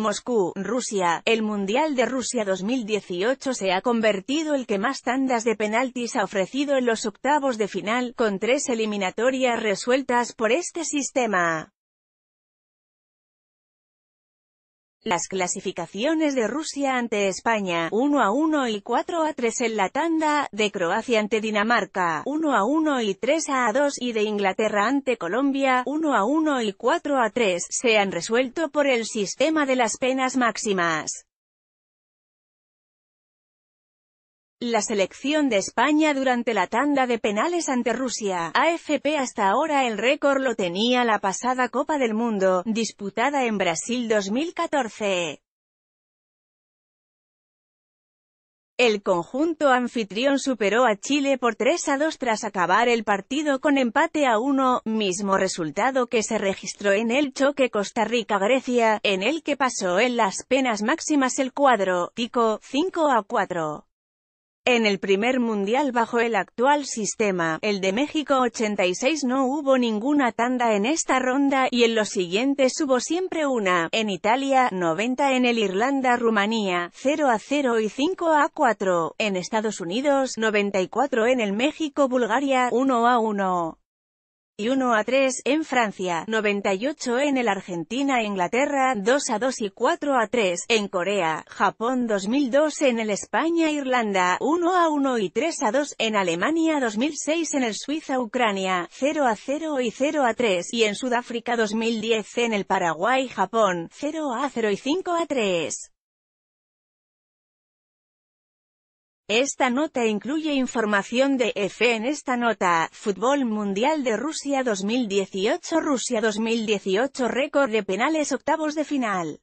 Moscú, Rusia, el Mundial de Rusia 2018 se ha convertido el que más tandas de penaltis ha ofrecido en los octavos de final, con tres eliminatorias resueltas por este sistema. Las clasificaciones de Rusia ante España, 1 a 1 y 4 a 3 en la tanda, de Croacia ante Dinamarca, 1 a 1 y 3 a 2 y de Inglaterra ante Colombia, 1 a 1 y 4 a 3, se han resuelto por el sistema de las penas máximas. La selección de España durante la tanda de penales ante Rusia, AFP hasta ahora el récord lo tenía la pasada Copa del Mundo, disputada en Brasil 2014. El conjunto anfitrión superó a Chile por 3 a 2 tras acabar el partido con empate a 1, mismo resultado que se registró en el choque Costa Rica-Grecia, en el que pasó en las penas máximas el cuadro, pico 5 a 4. En el primer mundial bajo el actual sistema, el de México 86 no hubo ninguna tanda en esta ronda, y en los siguientes hubo siempre una, en Italia, 90 en el Irlanda-Rumanía, 0 a 0 y 5 a 4, en Estados Unidos, 94 en el México-Bulgaria, 1 a 1. 1 a 3 en Francia, 98 en el Argentina e Inglaterra, 2 a 2 y 4 a 3 en Corea, Japón 2002 en el España Irlanda, 1 a 1 y 3 a 2 en Alemania 2006 en el Suiza Ucrania, 0 a 0 y 0 a 3 y en Sudáfrica 2010 en el Paraguay Japón, 0 a 0 y 5 a 3. Esta nota incluye información de F. En esta nota, Fútbol Mundial de Rusia 2018 Rusia 2018 Récord de penales octavos de final